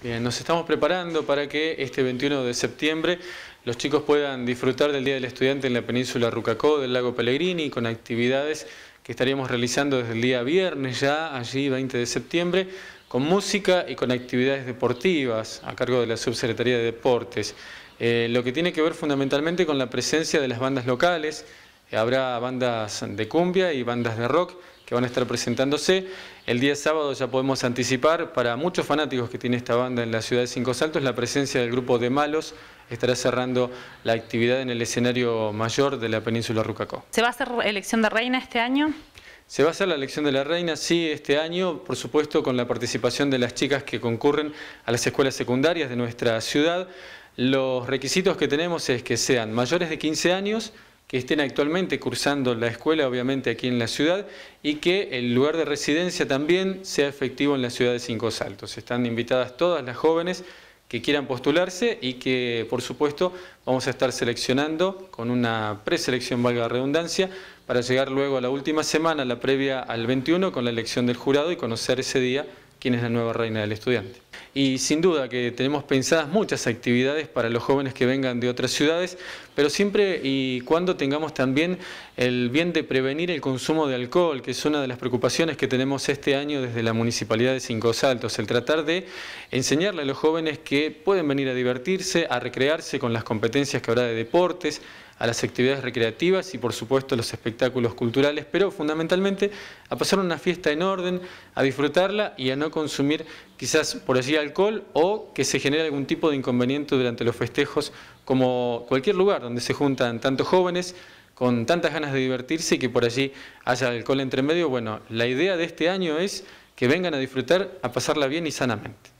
Bien, nos estamos preparando para que este 21 de septiembre los chicos puedan disfrutar del Día del Estudiante en la península Rucacó del lago Pellegrini con actividades que estaríamos realizando desde el día viernes ya, allí 20 de septiembre, con música y con actividades deportivas a cargo de la Subsecretaría de Deportes. Eh, lo que tiene que ver fundamentalmente con la presencia de las bandas locales, habrá bandas de cumbia y bandas de rock que van a estar presentándose. El día sábado ya podemos anticipar, para muchos fanáticos que tiene esta banda en la ciudad de Cinco Saltos, la presencia del grupo de Malos estará cerrando la actividad en el escenario mayor de la península Rucacó. ¿Se va a hacer elección de reina este año? Se va a hacer la elección de la reina, sí, este año, por supuesto, con la participación de las chicas que concurren a las escuelas secundarias de nuestra ciudad. Los requisitos que tenemos es que sean mayores de 15 años, que estén actualmente cursando la escuela, obviamente aquí en la ciudad, y que el lugar de residencia también sea efectivo en la ciudad de Cinco Saltos. Están invitadas todas las jóvenes que quieran postularse y que, por supuesto, vamos a estar seleccionando con una preselección, valga la redundancia, para llegar luego a la última semana, la previa al 21, con la elección del jurado y conocer ese día quién es la nueva reina del estudiante y sin duda que tenemos pensadas muchas actividades para los jóvenes que vengan de otras ciudades, pero siempre y cuando tengamos también el bien de prevenir el consumo de alcohol, que es una de las preocupaciones que tenemos este año desde la Municipalidad de Cinco Saltos, el tratar de enseñarle a los jóvenes que pueden venir a divertirse, a recrearse con las competencias que habrá de deportes, a las actividades recreativas y por supuesto los espectáculos culturales, pero fundamentalmente a pasar una fiesta en orden, a disfrutarla y a no consumir quizás por allí alcohol o que se genere algún tipo de inconveniente durante los festejos como cualquier lugar donde se juntan tantos jóvenes con tantas ganas de divertirse y que por allí haya alcohol entre medio. Bueno, la idea de este año es que vengan a disfrutar, a pasarla bien y sanamente.